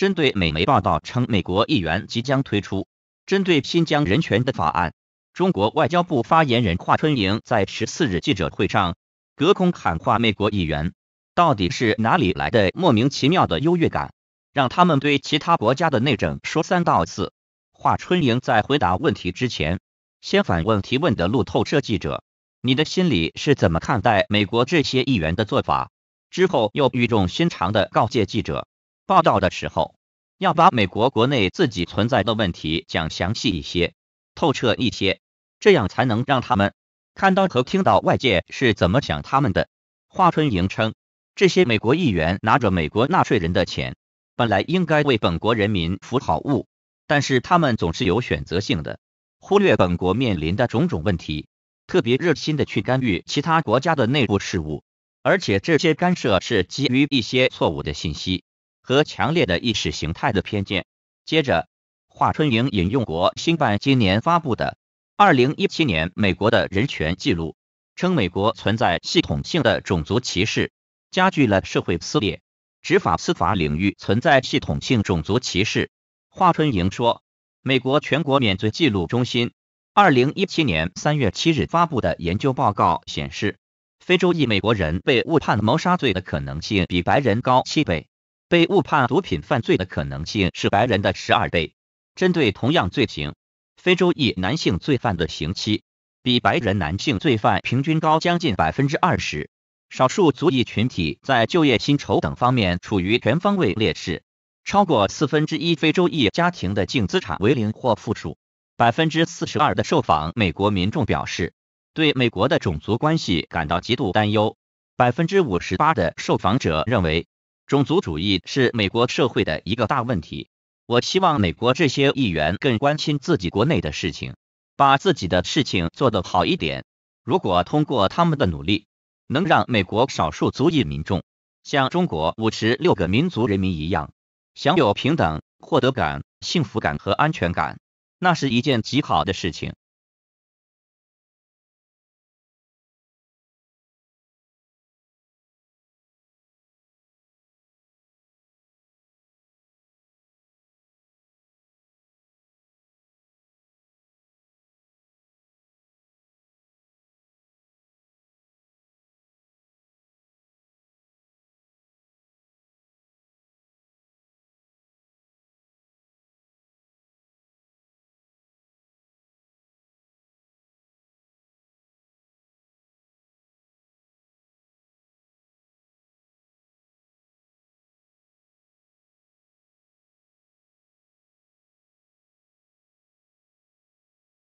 针对美媒报道称美国议员即将推出针对新疆人权的法案，中国外交部发言人华春莹在十四日记者会上隔空喊话美国议员：到底是哪里来的莫名其妙的优越感，让他们对其他国家的内政说三道四？华春莹在回答问题之前，先反问提问的路透社记者：“你的心里是怎么看待美国这些议员的做法？”之后又语重心长地告诫记者。报道的时候要把美国国内自己存在的问题讲详细一些、透彻一些，这样才能让他们看到和听到外界是怎么想他们的。华春莹称，这些美国议员拿着美国纳税人的钱，本来应该为本国人民服务好务，但是他们总是有选择性的忽略本国面临的种种问题，特别热心的去干预其他国家的内部事务，而且这些干涉是基于一些错误的信息。和强烈的意识形态的偏见。接着，华春莹引用国新办今年发布的《二零一七年美国的人权记录》，称美国存在系统性的种族歧视，加剧了社会撕裂，执法司法领域存在系统性种族歧视。华春莹说，美国全国免罪记录中心二零一七年三月七日发布的研究报告显示，非洲裔美国人被误判谋杀罪的可能性比白人高七倍。被误判毒品犯罪的可能性是白人的十二倍。针对同样罪行，非洲裔男性罪犯的刑期比白人男性罪犯平均高将近百分之二十。少数族裔群体在就业、薪酬等方面处于全方位劣势。超过四分之一非洲裔家庭的净资产为零或负数。百分之四十二的受访美国民众表示对美国的种族关系感到极度担忧。百分之五十八的受访者认为。种族主义是美国社会的一个大问题。我希望美国这些议员更关心自己国内的事情，把自己的事情做得好一点。如果通过他们的努力，能让美国少数族裔民众像中国五十六个民族人民一样，享有平等、获得感、幸福感和安全感，那是一件极好的事情。